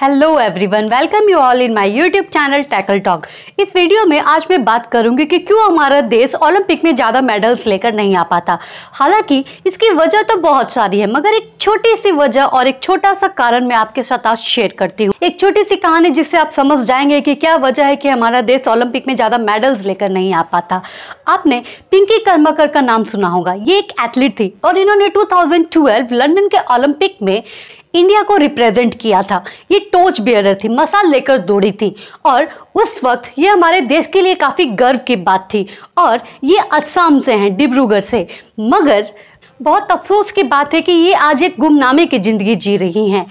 hello everyone welcome you all in my YouTube channel Tackle Talk इस video में आज मैं बात करूंगी कि क्यों हमारा देश ओलंपिक में ज़्यादा मेडल्स लेकर नहीं आ पाता हालांकि इसकी वजह तो बहुत सारी है मगर एक छोटी सी वजह और एक छोटा सा कारण मैं आपके साथ आज शेयर करती हूँ एक छोटी सी कहानी जिससे आप समझ जाएंगे कि क्या वजह है कि हमारा देश ओलंपिक में ज़्यादा मेडल्स लेकर नहीं आ पाता आपने पिंकी कर्माकर का नाम सुना होगा ये एक एथलीट थी और इन्होंने टू लंदन के ओलंपिक में इंडिया को रिप्रेजेंट किया था ये टोच बियरर थी मसाल लेकर दौड़ी थी और उस वक्त ये हमारे देश के लिए काफ़ी गर्व की बात थी और ये असम से हैं डिब्रूगढ़ से मगर बहुत अफसोस की बात है कि ये आज एक गुमनामे की ज़िंदगी जी रही हैं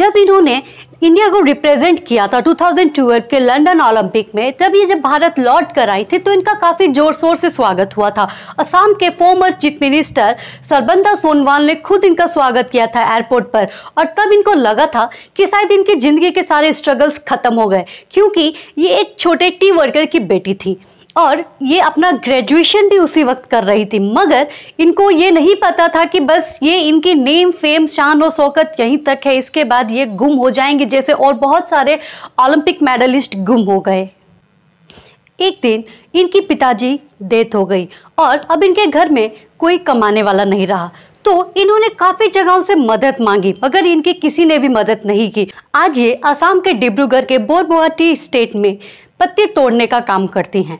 जब इन्होंने इंडिया को रिप्रेजेंट किया था 2012 के लंदन ओलंपिक में तब ये जब भारत लौट कर आई थी तो इनका काफ़ी जोर शोर से स्वागत हुआ था असम के former chief minister Sarbananda Sonowal ने खुद इनका स्वागत किया था एयरपोर्ट पर और तब इनको लगा था कि शायद इनकी ज़िंदगी के सारे स्ट्रगल्स ख़त्म हो गए क्योंकि ये एक छोटे टी वर्कर की बेटी थी और ये अपना ग्रेजुएशन भी उसी वक्त कर रही थी मगर इनको ये नहीं पता था कि बस ये इनकी नेम फेम शान और शौकत यहीं तक है इसके बाद ये गुम हो जाएंगे जैसे और बहुत सारे ओलंपिक मेडलिस्ट गुम हो गए एक दिन इनकी पिताजी डेथ हो गई और अब इनके घर में कोई कमाने वाला नहीं रहा तो इन्होंने काफी जगहों से मदद मांगी मगर इनकी किसी ने भी मदद नहीं की आज ये आसाम के डिब्रूगढ़ के बोरबुआटी स्टेट में पत्ते तोड़ने का काम करती हैं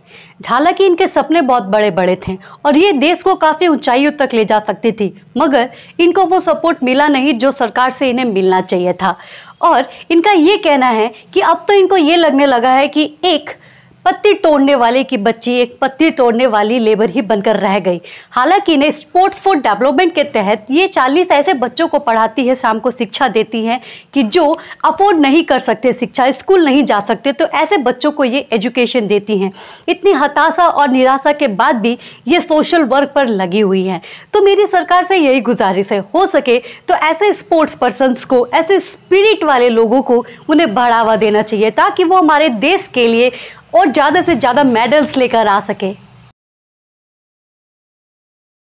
हालांकि इनके सपने बहुत बड़े बड़े थे और ये देश को काफ़ी ऊंचाइयों तक ले जा सकती थी मगर इनको वो सपोर्ट मिला नहीं जो सरकार से इन्हें मिलना चाहिए था और इनका ये कहना है कि अब तो इनको ये लगने लगा है कि एक पत्ती तोड़ने वाले की बच्ची एक पत्ती तोड़ने वाली लेबर ही बनकर रह गई हालांकि इन्हें स्पोर्ट्स फॉर डेवलपमेंट के तहत ये चालीस ऐसे बच्चों को पढ़ाती है शाम को शिक्षा देती है कि जो अफोर्ड नहीं कर सकते शिक्षा स्कूल नहीं जा सकते तो ऐसे बच्चों को ये एजुकेशन देती हैं इतनी हताशा और निराशा के बाद भी ये सोशल वर्क पर लगी हुई है तो मेरी सरकार से यही गुजारिश है हो सके तो ऐसे स्पोर्ट्स पर्सनस को ऐसे स्पिरिट वाले लोगों को उन्हें बढ़ावा देना चाहिए ताकि वो हमारे देश के लिए और ज़्यादा से ज़्यादा मेडल्स लेकर आ सके